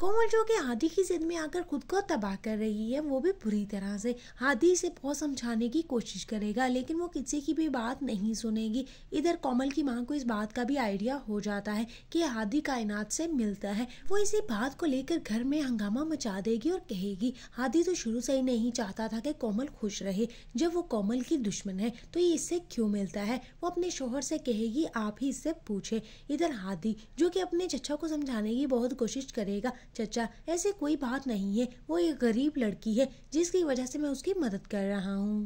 कोमल जो कि हादी की जिद में आकर खुद को तबाह कर रही है वो भी बुरी तरह से हादी इसे बहुत समझाने की कोशिश करेगा लेकिन वो किसी की भी बात नहीं सुनेगी इधर कोमल की माँ को इस बात का भी आइडिया हो जाता है कि हादी कायनात से मिलता है वो इसी बात को लेकर घर में हंगामा मचा देगी और कहेगी हादी तो शुरू से ही नहीं चाहता था कि कोमल खुश रहे जब वो कोमल की दुश्मन है तो ये इससे क्यों मिलता है वो अपने शोहर से कहेगी आप ही इससे पूछे इधर हादी जो कि अपने चचा को समझाने की बहुत कोशिश करेगा चचा ऐसी कोई बात नहीं है वो एक गरीब लड़की है जिसकी वजह से मैं उसकी मदद कर रहा हूँ